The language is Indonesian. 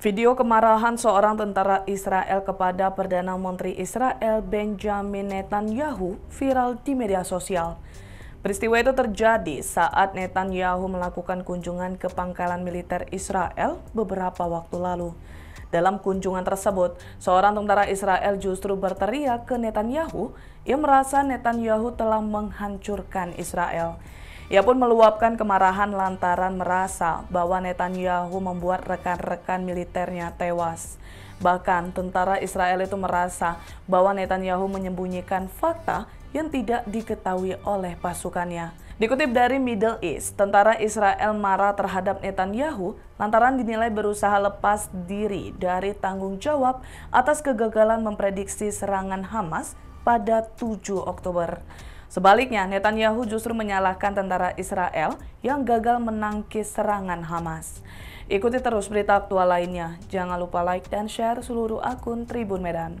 Video kemarahan seorang tentara Israel kepada Perdana Menteri Israel Benjamin Netanyahu viral di media sosial. Peristiwa itu terjadi saat Netanyahu melakukan kunjungan ke pangkalan militer Israel beberapa waktu lalu. Dalam kunjungan tersebut, seorang tentara Israel justru berteriak ke Netanyahu, ia merasa Netanyahu telah menghancurkan Israel. Ia pun meluapkan kemarahan lantaran merasa bahwa Netanyahu membuat rekan-rekan militernya tewas. Bahkan tentara Israel itu merasa bahwa Netanyahu menyembunyikan fakta yang tidak diketahui oleh pasukannya. Dikutip dari Middle East, tentara Israel marah terhadap Netanyahu lantaran dinilai berusaha lepas diri dari tanggung jawab atas kegagalan memprediksi serangan Hamas pada 7 Oktober. Sebaliknya, Netanyahu justru menyalahkan tentara Israel yang gagal menangkis serangan Hamas. Ikuti terus berita aktual lainnya. Jangan lupa like dan share seluruh akun Tribun Medan.